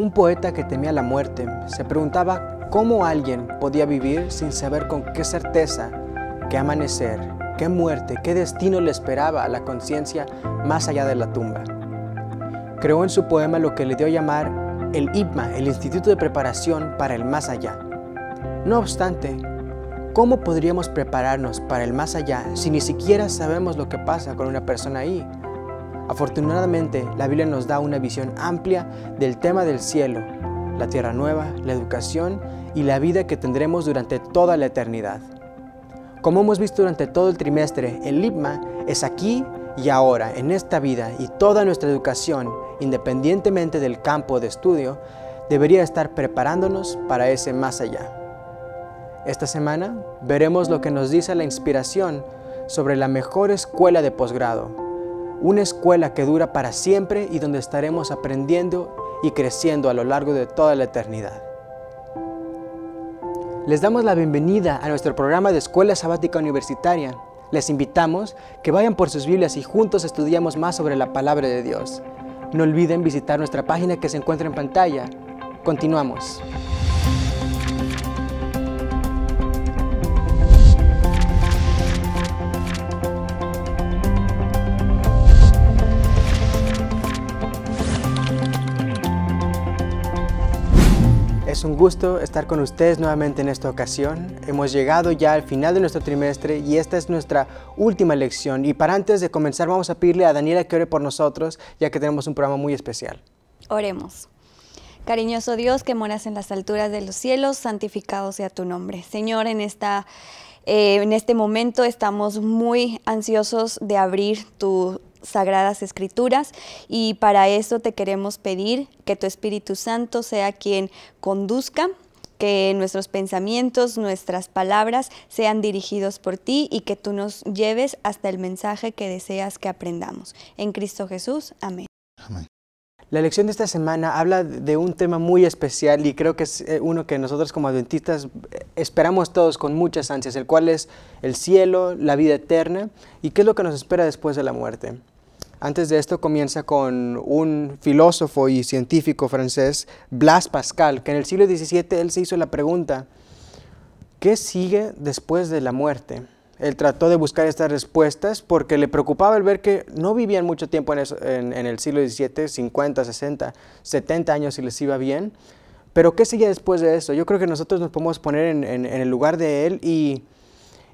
Un poeta que temía la muerte se preguntaba cómo alguien podía vivir sin saber con qué certeza qué amanecer, qué muerte, qué destino le esperaba a la conciencia más allá de la tumba. Creó en su poema lo que le dio a llamar el IPMA, el Instituto de Preparación para el Más Allá. No obstante, ¿cómo podríamos prepararnos para el más allá si ni siquiera sabemos lo que pasa con una persona ahí? Afortunadamente, la Biblia nos da una visión amplia del tema del cielo, la tierra nueva, la educación y la vida que tendremos durante toda la eternidad. Como hemos visto durante todo el trimestre, el lima es aquí y ahora, en esta vida y toda nuestra educación, independientemente del campo de estudio, debería estar preparándonos para ese más allá. Esta semana veremos lo que nos dice la inspiración sobre la mejor escuela de posgrado, una escuela que dura para siempre y donde estaremos aprendiendo y creciendo a lo largo de toda la eternidad. Les damos la bienvenida a nuestro programa de Escuela Sabática Universitaria. Les invitamos que vayan por sus Biblias y juntos estudiamos más sobre la palabra de Dios. No olviden visitar nuestra página que se encuentra en pantalla. Continuamos. un gusto estar con ustedes nuevamente en esta ocasión. Hemos llegado ya al final de nuestro trimestre y esta es nuestra última lección. Y para antes de comenzar vamos a pedirle a Daniela que ore por nosotros, ya que tenemos un programa muy especial. Oremos. Cariñoso Dios que moras en las alturas de los cielos, santificado sea tu nombre. Señor, en esta eh, en este momento estamos muy ansiosos de abrir tu Sagradas Escrituras y para eso te queremos pedir que tu Espíritu Santo sea quien conduzca que nuestros pensamientos, nuestras palabras sean dirigidos por ti y que tú nos lleves hasta el mensaje que deseas que aprendamos. En Cristo Jesús, amén. amén. La lección de esta semana habla de un tema muy especial y creo que es eh, uno que nosotros como adventistas eh, esperamos todos con muchas ansias, el cual es el cielo, la vida eterna y qué es lo que nos espera después de la muerte. Antes de esto comienza con un filósofo y científico francés, Blas Pascal, que en el siglo XVII él se hizo la pregunta, ¿qué sigue después de la muerte? Él trató de buscar estas respuestas porque le preocupaba el ver que no vivían mucho tiempo en, el siglo XVII, 50, 60, 70 años si les iba bien. Pero ¿qué sigue después de eso? Yo creo que nosotros nos podemos poner en el lugar de él y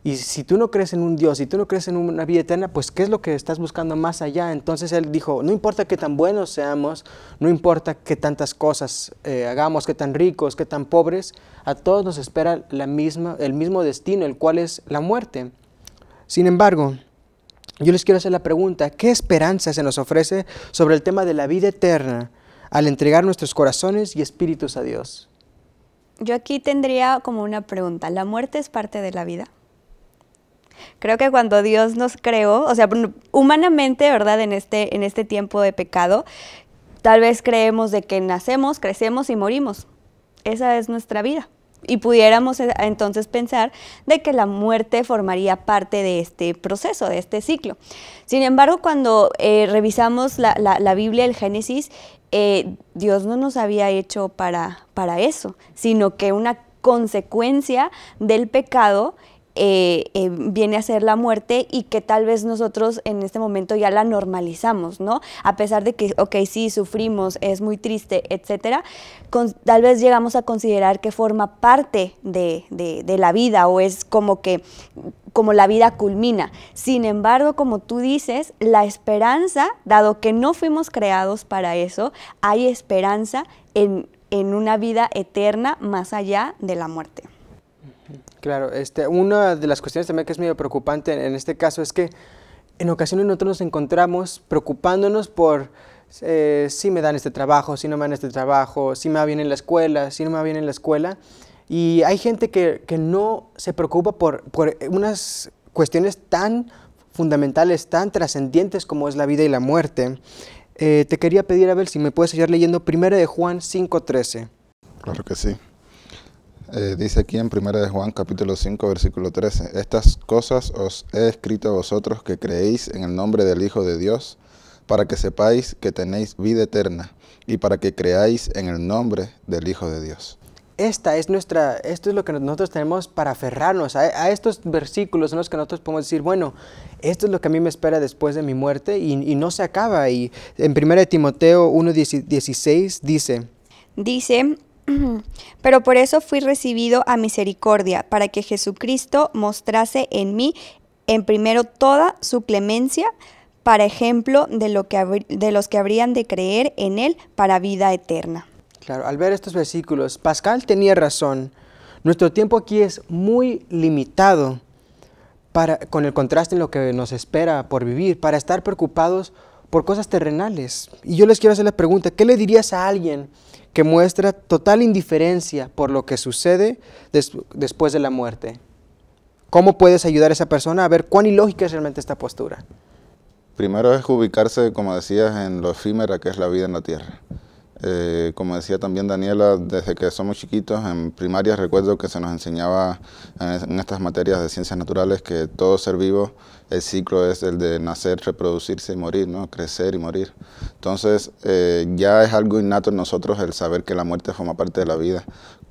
y si tú no crees en un Dios, si tú no crees en una vida eterna, pues ¿qué es lo que estás buscando más allá? Entonces él dijo, no importa qué tan buenos seamos, no importa qué tantas cosas eh, hagamos, qué tan ricos, qué tan pobres, a todos nos espera la misma, el mismo destino, el cual es la muerte. Sin embargo, yo les quiero hacer la pregunta, ¿qué esperanza se nos ofrece sobre el tema de la vida eterna al entregar nuestros corazones y espíritus a Dios? Yo aquí tendría como una pregunta, ¿la muerte es parte de la vida? Creo que cuando Dios nos creó, o sea, humanamente, ¿verdad? En este, en este tiempo de pecado, tal vez creemos de que nacemos, crecemos y morimos. Esa es nuestra vida. Y pudiéramos eh, entonces pensar de que la muerte formaría parte de este proceso, de este ciclo. Sin embargo, cuando eh, revisamos la, Biblia, el Génesis, eh, Dios no nos había hecho para, para eso, sino que una consecuencia del pecado eh, eh, viene a ser la muerte y que tal vez nosotros en este momento ya la normalizamos, ¿no? A pesar de que, ok, sí, sufrimos, es muy triste, etcétera, tal vez llegamos a considerar que forma parte de, la vida o es como que como la vida culmina. Sin embargo, como tú dices, la esperanza, dado que no fuimos creados para eso, hay esperanza en una vida eterna más allá de la muerte. Claro, este, una de las cuestiones también que es medio preocupante en, este caso es que en ocasiones nosotros nos encontramos preocupándonos por eh, si me dan este trabajo, si no me dan este trabajo, si me va bien en la escuela, si no me va bien en la escuela. Y hay gente que, no se preocupa por, unas cuestiones tan fundamentales, tan trascendientes como es la vida y la muerte. Eh, te quería pedir, Abel, si me puedes seguir leyendo 1 de Juan 5.13. Claro que sí. Eh, dice aquí en primera de Juan capítulo 5 versículo 13, estas cosas os he escrito a vosotros que creéis en el nombre del Hijo de Dios, para que sepáis que tenéis vida eterna y para que creáis en el nombre del Hijo de Dios. Esta es nuestra, esto es lo que nosotros tenemos para aferrarnos a, estos versículos en los que nosotros podemos decir, bueno, esto es lo que a mí me espera después de mi muerte y, no se acaba. Y en 1 Timoteo 1.16 dice, dice, Pero por eso fui recibido a misericordia, para que Jesucristo mostrase en mí en primero toda su clemencia, para ejemplo de, lo que de los que habrían de creer en él para vida eterna. Claro, al ver estos versículos, Pascal tenía razón. Nuestro tiempo aquí es muy limitado para, con el contraste en lo que nos espera por vivir, para estar preocupados por cosas terrenales. Y yo les quiero hacer la pregunta, ¿qué le dirías a alguien que muestra total indiferencia por lo que sucede después de la muerte. ¿Cómo puedes ayudar a esa persona a ver cuán ilógica es realmente esta postura? Primero es ubicarse, como decías, en lo efímera que es la vida en la Tierra. Eh, como decía también Daniela, desde que somos chiquitos, en primaria recuerdo que se nos enseñaba en, estas materias de ciencias naturales que todo ser vivo, el ciclo es el de nacer, reproducirse y morir, ¿no? crecer y morir. Entonces eh, ya es algo innato en nosotros el saber que la muerte forma parte de la vida,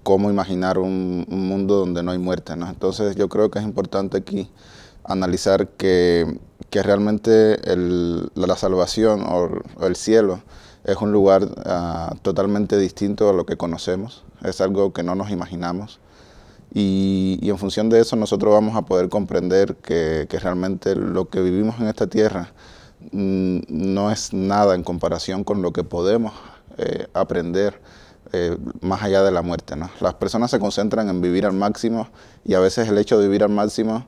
cómo imaginar un, mundo donde no hay muerte. Entonces yo creo que es importante aquí analizar que, realmente la salvación o el cielo es un lugar ah, totalmente distinto a lo que conocemos, es algo que no nos imaginamos y, en función de eso nosotros vamos a poder comprender que, realmente lo que vivimos en esta tierra mm, no es nada en comparación con lo que podemos eh, aprender eh, más allá de la muerte. Las personas se concentran en vivir al máximo y a veces el hecho de vivir al máximo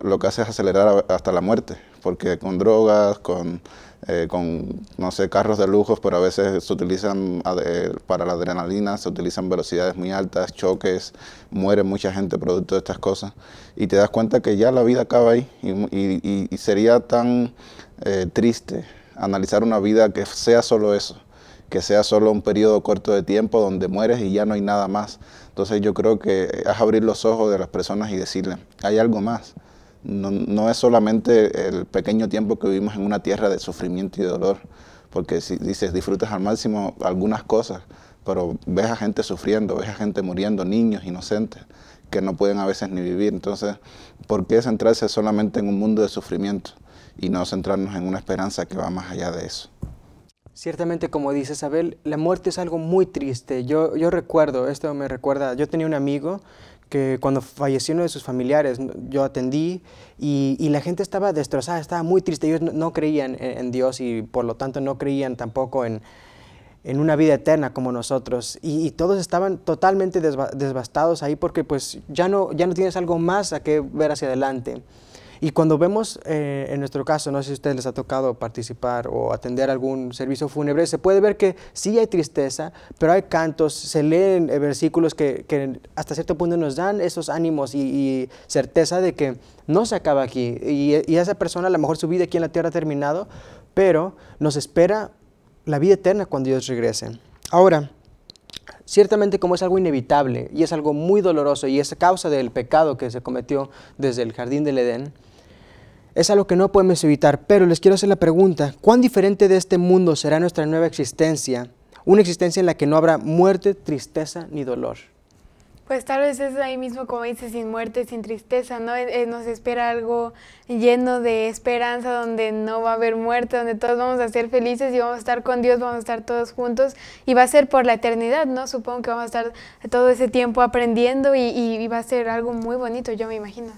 lo que hace es acelerar hasta la muerte, porque con drogas, con eh, con, no sé, carros de lujos, pero a veces se utilizan para la adrenalina, se utilizan velocidades muy altas, choques, muere mucha gente producto de estas cosas. Y te das cuenta que ya la vida acaba ahí y, sería tan eh, triste analizar una vida que sea solo eso que sea solo un periodo corto de tiempo donde mueres y ya no hay nada más. Entonces yo creo que es abrir los ojos de las personas y decirles, hay algo más no, es solamente el pequeño tiempo que vivimos en una tierra de sufrimiento y dolor, porque si dices disfrutas al máximo algunas cosas, pero ves a gente sufriendo, ves a gente muriendo, niños inocentes que no pueden a veces ni vivir. Entonces, ¿por qué centrarse solamente en un mundo de sufrimiento y no centrarnos en una esperanza que va más allá de eso? Ciertamente, como dice Isabel, la muerte es algo muy triste. Yo, yo recuerdo, esto me recuerda, yo tenía un amigo que cuando falleció uno de sus familiares, yo atendí y, y la gente estaba destrozada, estaba muy triste. Ellos no, creían en, Dios y por lo tanto no creían tampoco en, en una vida eterna como nosotros. Y, todos estaban totalmente desva ahí porque pues ya no, ya no tienes algo más a qué ver hacia adelante. Y cuando vemos, eh, en nuestro caso, no sé si a ustedes les ha tocado participar o atender algún servicio fúnebre, se puede ver que sí hay tristeza, pero hay cantos, se leen eh, versículos que, que hasta cierto punto nos dan esos ánimos y, y certeza de que no se acaba aquí. Y, y esa persona, a lo mejor su vida aquí en la tierra ha terminado, pero nos espera la vida eterna cuando Dios regrese. Ahora, ciertamente como es algo inevitable y es algo muy doloroso y es causa del pecado que se cometió desde el jardín del Edén, es algo que no podemos evitar, pero les quiero hacer la pregunta, ¿cuán diferente de este mundo será nuestra nueva existencia? Una existencia en la que no habrá muerte, tristeza ni dolor. Pues tal vez es ahí mismo, como dices, sin muerte, sin tristeza, ¿no? Nos espera algo lleno de esperanza, donde no va a haber muerte, donde todos vamos a ser felices y vamos a estar con Dios, vamos a estar todos juntos y va a ser por la eternidad, ¿no? Supongo que vamos a estar todo ese tiempo aprendiendo y va a ser algo muy bonito, yo me imagino.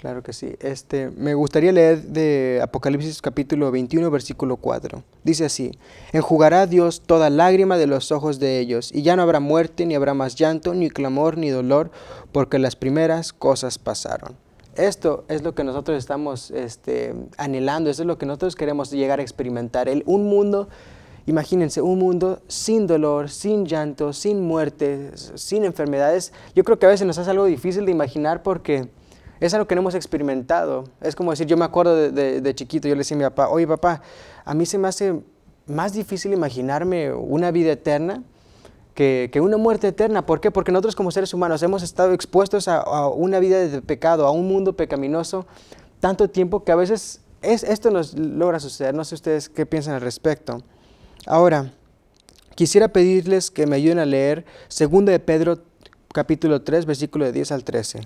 Claro que sí. Este, me gustaría leer de Apocalipsis capítulo 21, versículo 4. Dice así, Enjugará Dios toda lágrima de los ojos de ellos, y ya no habrá muerte, ni habrá más llanto, ni clamor, ni dolor, porque las primeras cosas pasaron. Esto es lo que nosotros estamos este, anhelando, esto es lo que nosotros queremos llegar a experimentar. El, un mundo, imagínense, un mundo sin dolor, sin llanto, sin muerte, sin enfermedades. Yo creo que a veces nos hace algo difícil de imaginar porque es algo que no hemos experimentado. Es como decir, yo me acuerdo de, chiquito, yo le decía a mi papá, oye papá, a mí se me hace más difícil imaginarme una vida eterna que, una muerte eterna. ¿Por qué? Porque nosotros como seres humanos hemos estado expuestos a, una vida de pecado, a un mundo pecaminoso, tanto tiempo que a veces esto nos logra suceder. No sé ustedes qué piensan al respecto. Ahora, quisiera pedirles que me ayuden a leer 2 de Pedro capítulo 3, versículo de 10 al 13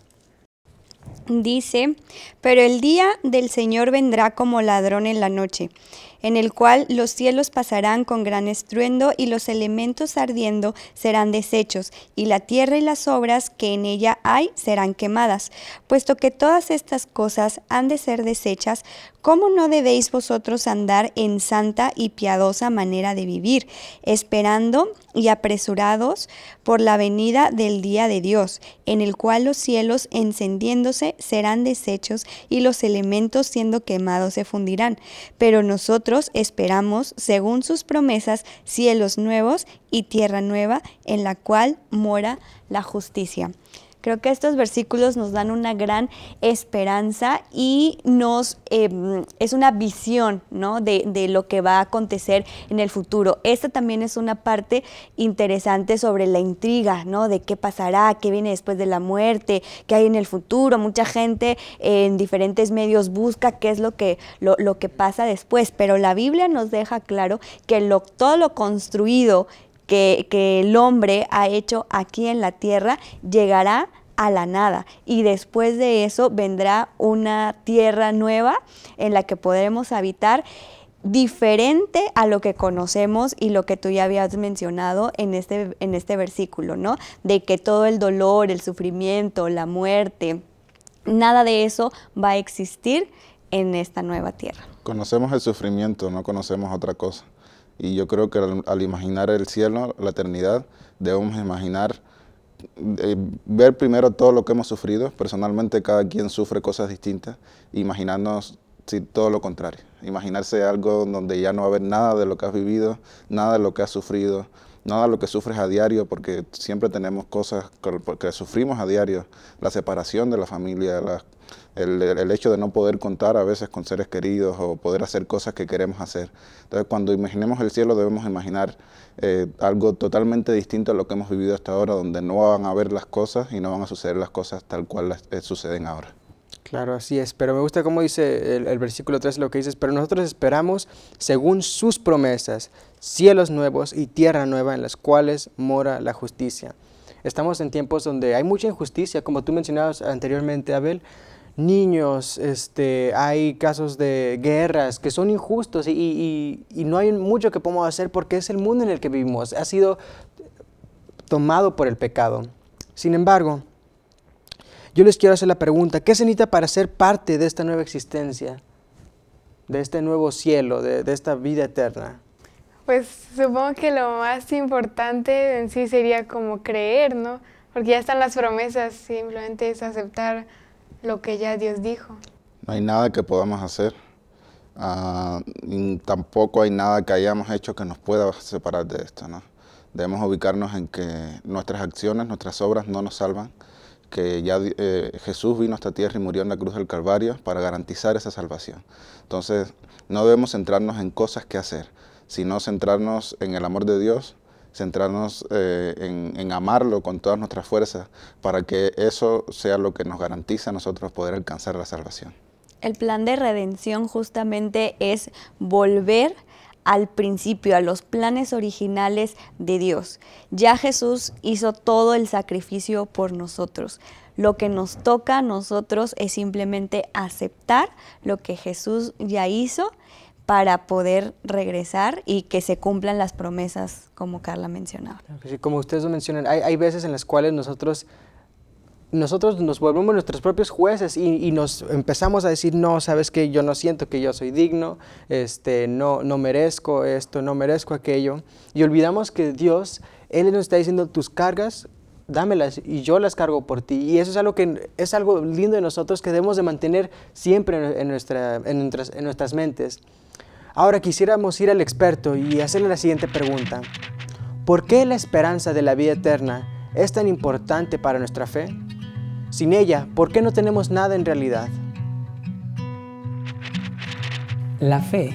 dice, pero el día del Señor vendrá como ladrón en la noche en el cual los cielos pasarán con gran estruendo y los elementos ardiendo serán deshechos, y la tierra y las obras que en ella hay serán quemadas. Puesto que todas estas cosas han de ser deshechas, ¿cómo no debéis vosotros andar en santa y piadosa manera de vivir, esperando y apresurados por la venida del día de Dios, en el cual los cielos encendiéndose serán deshechos y los elementos siendo quemados se fundirán? Pero nosotros esperamos, según sus promesas, cielos nuevos y tierra nueva en la cual mora la justicia. Creo que estos versículos nos dan una gran esperanza y nos em, es una visión ¿no? de, lo que va a acontecer en el futuro. Esta también es una parte interesante sobre la intriga, ¿no? De qué pasará, qué viene después de la muerte, qué hay en el futuro. Mucha gente en diferentes medios busca qué es lo que, lo, que pasa después, pero la Biblia nos deja claro que lo, todo lo construido que, el hombre ha hecho aquí en la tierra llegará a la nada y después de eso vendrá una tierra nueva en la que podremos habitar diferente a lo que conocemos y lo que tú ya habías mencionado en este, en este versículo, ¿no? De que todo el dolor, el sufrimiento, la muerte, nada de eso va a existir en esta nueva tierra. Conocemos el sufrimiento, no conocemos otra cosa. Y yo creo que al, imaginar el cielo, la eternidad, debemos imaginar eh, ver primero todo lo que hemos sufrido. Personalmente cada quien sufre cosas distintas, imaginarnos todo lo contrario. Imaginarse algo donde ya no va a haber nada de lo que has vivido, nada de lo que has sufrido, nada de lo que sufres a diario, porque siempre tenemos cosas que, sufrimos a diario, la separación de la familia, las el, hecho de no poder contar a veces con seres queridos o poder hacer cosas que queremos hacer. Entonces, cuando imaginemos el cielo debemos imaginar eh, algo totalmente distinto a lo que hemos vivido hasta ahora, donde no van a ver las cosas y no van a suceder las cosas tal cual las, eh, suceden ahora. Claro, así es. Pero me gusta cómo dice el, versículo 3, lo que dices, pero nosotros esperamos, según sus promesas, cielos nuevos y tierra nueva en las cuales mora la justicia. Estamos en tiempos donde hay mucha injusticia, como tú mencionabas anteriormente, Abel, niños, este, hay casos de guerras que son injustos y, no hay mucho que podemos hacer porque es el mundo en el que vivimos. Ha sido tomado por el pecado. Sin embargo, yo les quiero hacer la pregunta, ¿qué se necesita para ser parte de esta nueva existencia, de este nuevo cielo, de, de esta vida eterna? Pues supongo que lo más importante en sí sería como creer, ¿no? Porque ya están las promesas, simplemente es aceptar lo que ya Dios dijo. No hay nada que podamos hacer. Ah, tampoco hay nada que hayamos hecho que nos pueda separar de esto. ¿no? Debemos ubicarnos en que nuestras acciones, nuestras obras no nos salvan, que ya eh, Jesús vino a esta tierra y murió en la cruz del Calvario para garantizar esa salvación. Entonces, no debemos centrarnos en cosas que hacer, sino centrarnos en el amor de Dios, centrarnos eh, en, en, amarlo con todas nuestras fuerzas para que eso sea lo que nos garantiza a nosotros poder alcanzar la salvación. El plan de redención justamente es volver al principio, a los planes originales de Dios. Ya Jesús hizo todo el sacrificio por nosotros. Lo que nos toca a nosotros es simplemente aceptar lo que Jesús ya hizo para poder regresar y que se cumplan las promesas como Carla mencionaba. Sí, como ustedes lo mencionan, hay, hay veces en las cuales nosotros nosotros nos volvemos nuestros propios jueces y, nos empezamos a decir, no, sabes que yo no siento que yo soy digno, este, no, no merezco esto, no merezco aquello. Y olvidamos que Dios, Él nos está diciendo, tus cargas, dámelas y yo las cargo por ti. Y eso es algo, que, es algo lindo de nosotros que debemos de mantener siempre en, nuestra, en nuestras mentes. Ahora quisiéramos ir al experto y hacerle la siguiente pregunta. ¿Por qué la esperanza de la vida eterna es tan importante para nuestra fe? Sin ella, ¿por qué no tenemos nada en realidad? La fe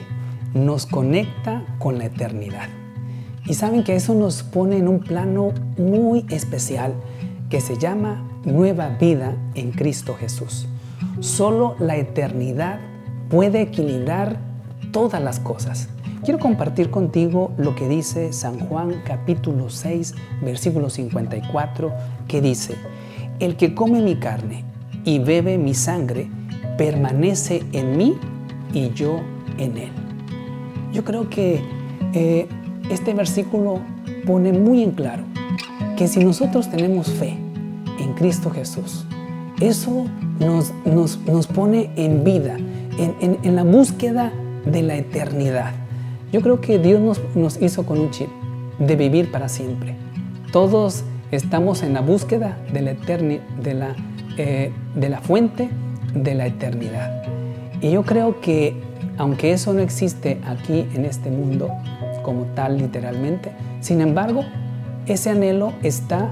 nos conecta con la eternidad. Y saben que eso nos pone en un plano muy especial que se llama nueva vida en Cristo Jesús. Solo la eternidad puede equilibrar todas las cosas. Quiero compartir contigo lo que dice San Juan capítulo 6, versículo 54, que dice, el que come mi carne y bebe mi sangre, permanece en mí y yo en él. Yo creo que eh, este versículo pone muy en claro que si nosotros tenemos fe en Cristo Jesús, eso nos, nos, pone en vida, en, en la búsqueda de la eternidad. Yo creo que Dios nos, hizo con un chip de vivir para siempre. Todos estamos en la búsqueda de la, eh, de la fuente de la eternidad. Y yo creo que aunque eso no existe aquí en este mundo como tal literalmente, sin embargo, ese anhelo está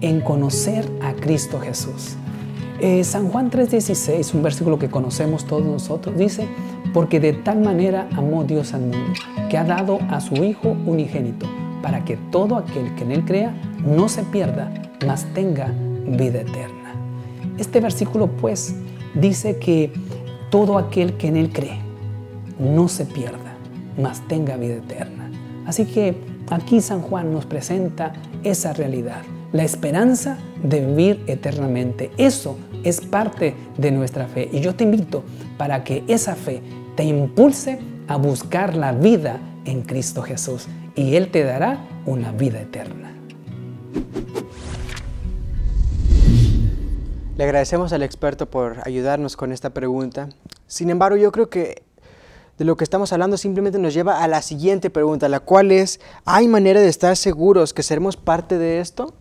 en conocer a Cristo Jesús. Eh, San Juan 3:16, un versículo que conocemos todos nosotros, dice, porque de tal manera amó Dios al mundo, que ha dado a su Hijo unigénito, para que todo aquel que en él crea no se pierda, mas tenga vida eterna. Este versículo pues dice que todo aquel que en él cree no se pierda, mas tenga vida eterna. Así que aquí San Juan nos presenta esa realidad la esperanza de vivir eternamente. Eso es parte de nuestra fe y yo te invito para que esa fe te impulse a buscar la vida en Cristo Jesús y Él te dará una vida eterna. Le agradecemos al experto por ayudarnos con esta pregunta. Sin embargo, yo creo que de lo que estamos hablando simplemente nos lleva a la siguiente pregunta, la cual es, ¿hay manera de estar seguros que seremos parte de esto?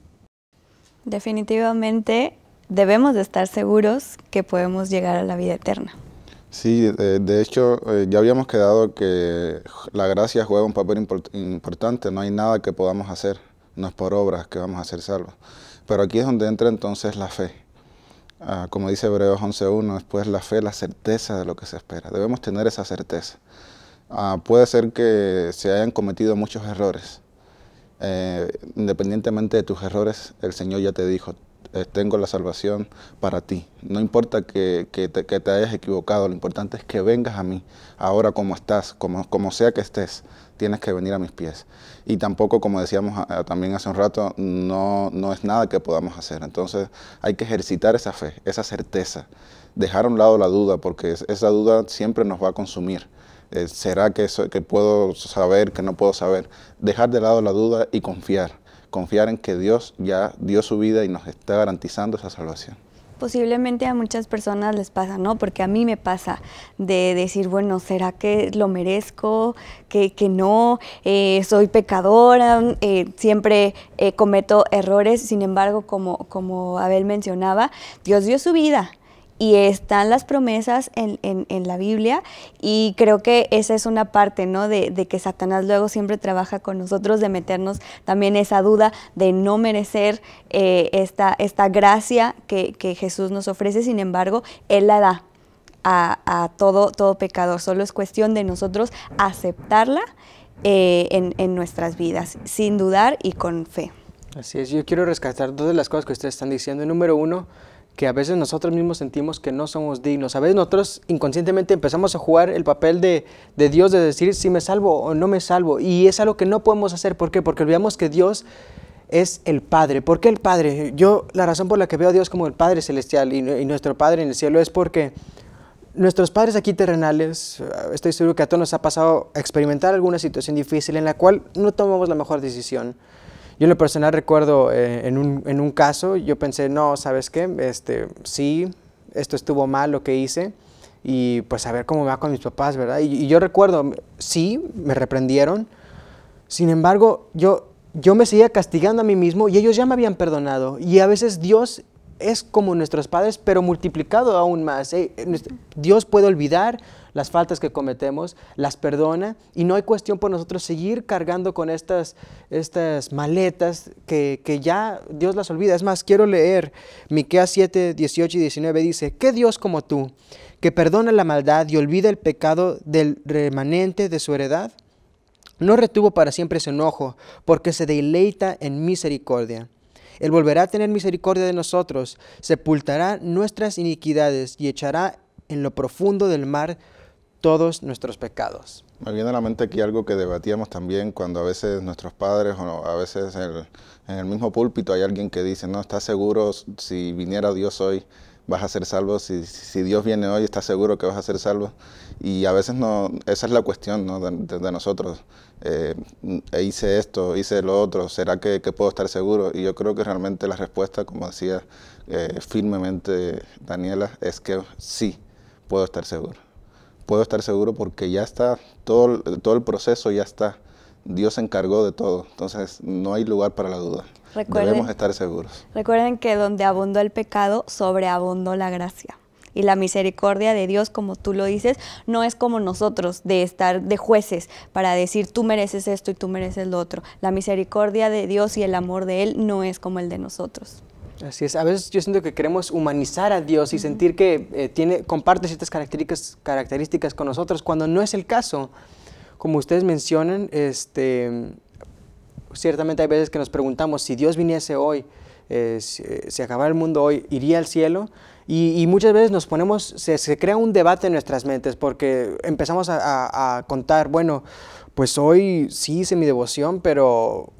Definitivamente debemos de estar seguros que podemos llegar a la vida eterna. Sí, eh, de, hecho eh, ya habíamos quedado que la gracia juega un papel importante, no hay nada que podamos hacer, no es por obras que vamos a ser salvos. Pero aquí es donde entra entonces la fe. Ah, como dice Hebreos 11.1, después la fe, la certeza de lo que se espera. Debemos tener esa certeza. Ah, puede ser que se hayan cometido muchos errores, eh, independientemente de tus errores, el Señor ya te dijo, eh, tengo la salvación para ti. No importa que, te, hayas equivocado, lo importante es que vengas a mí, ahora como estás, como, como sea que estés, tienes que venir a mis pies. Y tampoco, como decíamos también hace un rato, no, no es nada que podamos hacer. Entonces hay que ejercitar esa fe, esa certeza, dejar a un lado la duda, porque esa duda siempre nos va a consumir. Eh, ¿será que, eso que puedo saber, que no puedo saber? Dejar de lado la duda y confiar, confiar en que Dios ya dio su vida y nos está garantizando esa salvación posiblemente a muchas personas les pasa, ¿no? Porque a mí me pasa de decir, bueno, ¿será que lo merezco? ¿Que, no? Eh, ¿Soy pecadora? Eh, siempre cometo errores. Sin embargo, como, como Abel mencionaba, Dios dio su vida y están las promesas en, la Biblia y creo que esa es una parte, ¿no? De, que Satanás luego siempre trabaja con nosotros, de meternos también esa duda de no merecer eh, esta, esta gracia que, Jesús nos ofrece, sin embargo, Él la da, a, todo, todo pecador. Solo es cuestión de nosotros aceptarla eh, en, en, nuestras vidas, sin dudar y con fe. Así es, yo quiero rescatar dos de las cosas que ustedes están diciendo. Número uno, que a veces nosotros mismos sentimos que no somos dignos. A veces nosotros inconscientemente empezamos a jugar el papel de, Dios, de decir si me salvo o no me salvo. Y es algo que no podemos hacer. ¿Por qué? Porque olvidamos que Dios es el Padre. ¿Por qué el Padre? Yo la razón por la que veo a Dios como el Padre Celestial y, y nuestro Padre en el cielo es porque nuestros padres aquí terrenales, eh, estoy seguro que a todos nos ha pasado experimentar alguna situación difícil en la cual no tomamos la mejor decisión. Yo en lo personal recuerdo eh, en, un, en, un, caso, yo pensé, no, ¿sabes qué? Este, sí, esto estuvo mal lo que hice y pues a ver cómo me va con mis papás, ¿verdad? Y, yo recuerdo, sí, me reprendieron, sin embargo, yo, yo me seguía castigando a mí mismo y ellos ya me habían perdonado. Y a veces Dios es como nuestros padres, pero multiplicado aún más. ¿eh? Dios puede olvidar, las faltas que cometemos, las perdona y no hay cuestión por nosotros seguir cargando con estas, estas maletas que, ya Dios las olvida. Es más, quiero leer Miqueas 7, 18 y 19 dice, ¿qué Dios como tú, que perdona la maldad y olvida el pecado del remanente de su heredad? No retuvo para siempre su enojo, porque se deleita en misericordia. Él volverá a tener misericordia de nosotros, sepultará nuestras iniquidades y echará en lo profundo del mar todos nuestros pecados. Me viene a la mente aquí algo que debatíamos también cuando a veces nuestros padres o a veces en el mismo púlpito hay alguien que dice, no, ¿estás seguro si viniera Dios hoy vas a ser salvo? Si, Dios viene hoy, ¿estás seguro que vas a ser salvo? Y a veces no, esa es la cuestión ¿no? de, nosotros. Eh, e hice esto, hice lo otro, ¿será que, puedo estar seguro? Y yo creo que realmente la respuesta, como decía eh, firmemente Daniela, es que sí, puedo estar seguro puedo estar seguro porque ya está todo, todo el proceso, ya está. Dios se encargó de todo, entonces no hay lugar para la duda. Recuerden, Debemos estar seguros. Recuerden que donde abundó el pecado, sobreabundó la gracia. Y la misericordia de Dios, como tú lo dices, no es como nosotros de estar de jueces para decir tú mereces esto y tú mereces lo otro. La misericordia de Dios y el amor de Él no es como el de nosotros. Así es, a veces yo siento que queremos humanizar a Dios y sentir que eh, tiene, comparte ciertas características, características con nosotros, cuando no es el caso. Como ustedes mencionan, este, ciertamente hay veces que nos preguntamos, si Dios viniese hoy, eh, eh, si, acabara el mundo hoy, ¿iría al cielo? Y, muchas veces nos ponemos, se, crea un debate en nuestras mentes porque empezamos a contar, bueno, pues hoy sí hice mi devoción, pero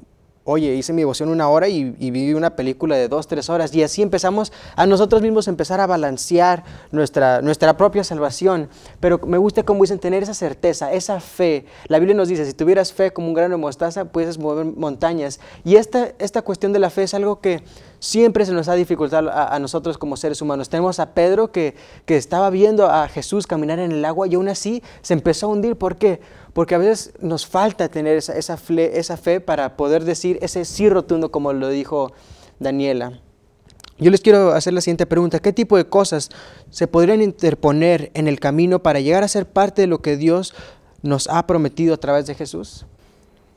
oye, hice mi devoción una hora y, viví vi una película de dos, tres horas. Y así empezamos a nosotros mismos empezar a balancear nuestra, nuestra propia salvación. Pero me gusta cómo dicen, tener esa certeza, esa fe. La Biblia nos dice, si tuvieras fe como un grano de mostaza, puedes mover montañas. Y esta, esta cuestión de la fe es algo que siempre se nos ha dificultado a, nosotros como seres humanos. Tenemos a Pedro que, que estaba viendo a Jesús caminar en el agua y aún así se empezó a hundir. ¿Por qué? porque a veces nos falta tener esa, esa, fe para poder decir ese sí rotundo como lo dijo Daniela. Yo les quiero hacer la siguiente pregunta. ¿Qué tipo de cosas se podrían interponer en el camino para llegar a ser parte de lo que Dios nos ha prometido a través de Jesús?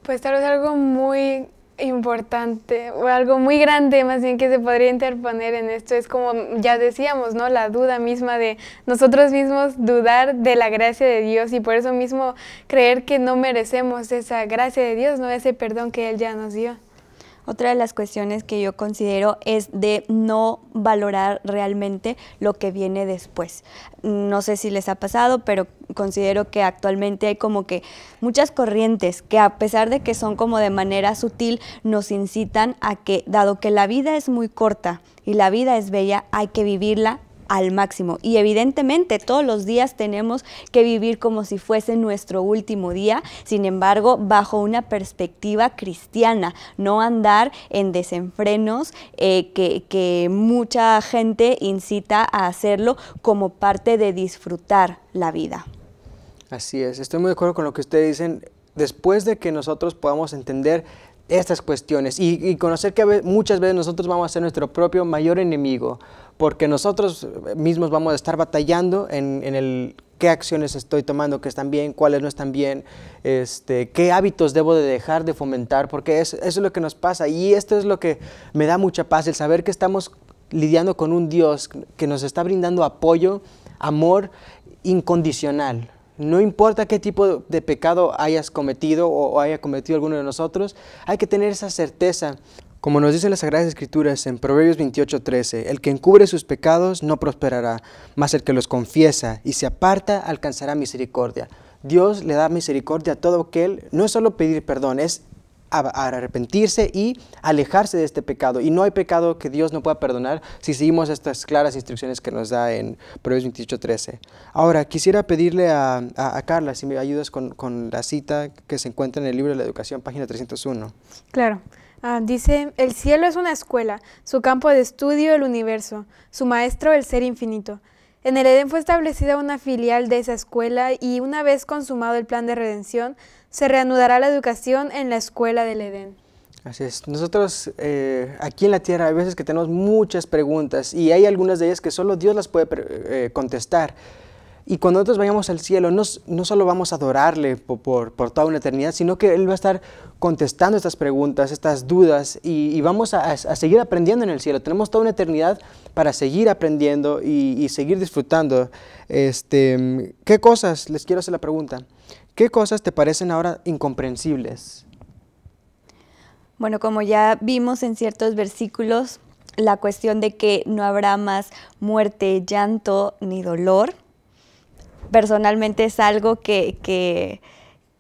Pues tal vez algo muy importante o algo muy grande más bien que se podría interponer en esto es como ya decíamos, ¿no? La duda misma de nosotros mismos dudar de la gracia de Dios y por eso mismo creer que no merecemos esa gracia de Dios, ¿no? Ese perdón que Él ya nos dio. Otra de las cuestiones que yo considero es de no valorar realmente lo que viene después. No sé si les ha pasado, pero considero que actualmente hay como que muchas corrientes que a pesar de que son como de manera sutil, nos incitan a que, dado que la vida es muy corta y la vida es bella, hay que vivirla al máximo. Y evidentemente todos los días tenemos que vivir como si fuese nuestro último día, sin embargo, bajo una perspectiva cristiana, no andar en desenfrenos eh, que, mucha gente incita a hacerlo como parte de disfrutar la vida. Así es, estoy muy de acuerdo con lo que ustedes dicen. Después de que nosotros podamos entender estas cuestiones y, y conocer que muchas veces nosotros vamos a ser nuestro propio mayor enemigo, porque nosotros eh, mismos vamos a estar batallando en, el qué acciones estoy tomando que están bien, cuáles no están bien, este, qué hábitos debo de dejar de fomentar, porque eso es lo que nos pasa y esto es lo que me da mucha paz, el saber que estamos lidiando con un Dios que nos está brindando apoyo, amor incondicional. No importa qué tipo de pecado hayas cometido o, haya cometido alguno de nosotros, hay que tener esa certeza como nos dicen las Sagradas Escrituras en Proverbios 28:13, el que encubre sus pecados no prosperará, mas el que los confiesa y se aparta alcanzará misericordia. Dios le da misericordia a todo aquel, no es solo pedir perdón, es arrepentirse y alejarse de este pecado. Y no hay pecado que Dios no pueda perdonar si seguimos estas claras instrucciones que nos da en Proverbios 28.13. Ahora, quisiera pedirle a, a, Carla si me ayudas con, con la cita que se encuentra en el libro de la educación, página 301. Claro. Ah, dice, el cielo es una escuela, su campo de estudio el universo, su maestro el ser infinito. En el Edén fue establecida una filial de esa escuela y una vez consumado el plan de redención, se reanudará la educación en la escuela del Edén. Así es. Nosotros eh, aquí en la Tierra a veces que tenemos muchas preguntas y hay algunas de ellas que solo Dios las puede eh, contestar. Y cuando nosotros vayamos al cielo, no, solo vamos a adorarle por, toda una eternidad, sino que Él va a estar contestando estas preguntas, estas dudas, y, vamos a, seguir aprendiendo en el cielo. Tenemos toda una eternidad para seguir aprendiendo y, seguir disfrutando. Este, ¿Qué cosas, les quiero hacer la pregunta, qué cosas te parecen ahora incomprensibles? Bueno, como ya vimos en ciertos versículos, la cuestión de que no habrá más muerte, llanto ni dolor personalmente es algo que, que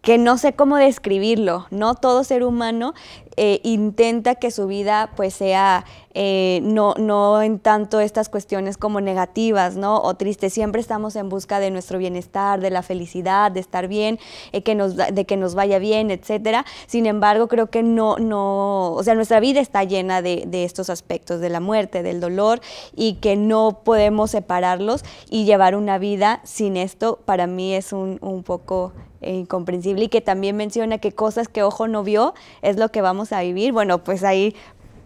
que no sé cómo describirlo, ¿no? Todo ser humano eh, intenta que su vida pues sea eh, no, no en tanto estas cuestiones como negativas, ¿no? O tristes, siempre estamos en busca de nuestro bienestar, de la felicidad, de estar bien, eh, que nos, de que nos vaya bien, etcétera. Sin embargo, creo que no, no, o sea, nuestra vida está llena de, de estos aspectos, de la muerte, del dolor, y que no podemos separarlos y llevar una vida sin esto, para mí es un, un poco e incomprensible y que también menciona que cosas que ojo no vio es lo que vamos a vivir. Bueno, pues ahí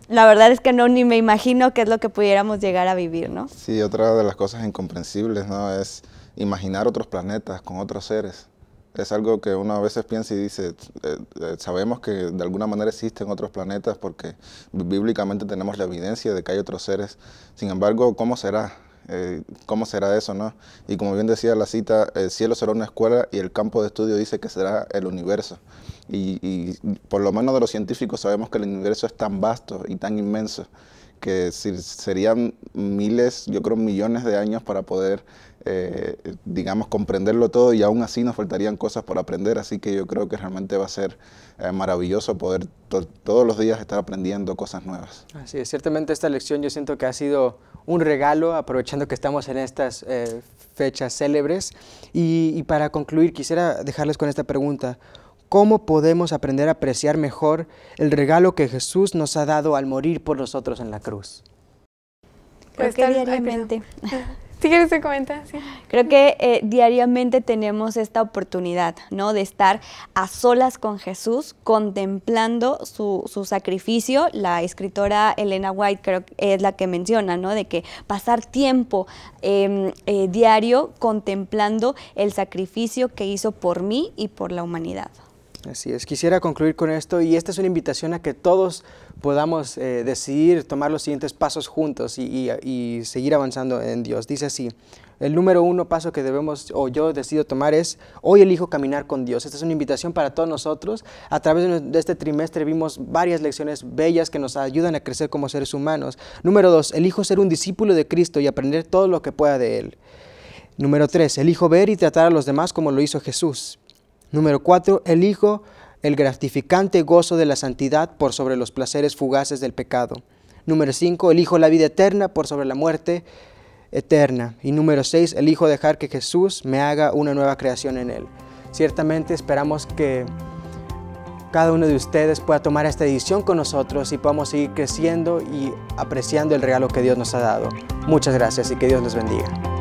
la verdad es que no ni me imagino qué es lo que pudiéramos llegar a vivir, ¿no? Sí, otra de las cosas incomprensibles, ¿no? Es imaginar otros planetas con otros seres. Es algo que uno a veces piensa y dice, eh, eh, sabemos que de alguna manera existen otros planetas porque bíblicamente tenemos la evidencia de que hay otros seres. Sin embargo, ¿cómo será? Eh, ¿cómo será eso, no? Y como bien decía la cita, el cielo será una escuela y el campo de estudio dice que será el universo. Y, y por lo menos de los científicos sabemos que el universo es tan vasto y tan inmenso que serían miles, yo creo millones de años para poder, eh, digamos, comprenderlo todo y aún así nos faltarían cosas por aprender, así que yo creo que realmente va a ser eh, maravilloso poder todos los días estar aprendiendo cosas nuevas. Así es, ciertamente esta lección yo siento que ha sido un regalo, aprovechando que estamos en estas eh, fechas célebres. Y, y para concluir, quisiera dejarles con esta pregunta. ¿Cómo podemos aprender a apreciar mejor el regalo que Jesús nos ha dado al morir por nosotros en la cruz? Creo que diariamente. quieres Creo que diariamente tenemos esta oportunidad, ¿no? De estar a solas con Jesús, contemplando su, sacrificio. La escritora Elena White creo es la que menciona, ¿no? De que pasar tiempo em, eh, diario contemplando el sacrificio que hizo por mí y por la humanidad. Así es, quisiera concluir con esto y esta es una invitación a que todos podamos eh, decidir tomar los siguientes pasos juntos y, y, seguir avanzando en Dios. Dice así, el número uno paso que debemos o yo decido tomar es, hoy elijo caminar con Dios. Esta es una invitación para todos nosotros. A través de este trimestre vimos varias lecciones bellas que nos ayudan a crecer como seres humanos. Número dos, elijo ser un discípulo de Cristo y aprender todo lo que pueda de Él. Número tres, elijo ver y tratar a los demás como lo hizo Jesús. Número 4. Elijo el gratificante gozo de la santidad por sobre los placeres fugaces del pecado. Número 5. Elijo la vida eterna por sobre la muerte eterna. Y número 6. Elijo dejar que Jesús me haga una nueva creación en Él. Ciertamente esperamos que cada uno de ustedes pueda tomar esta edición con nosotros y podamos seguir creciendo y apreciando el regalo que Dios nos ha dado. Muchas gracias y que Dios nos bendiga.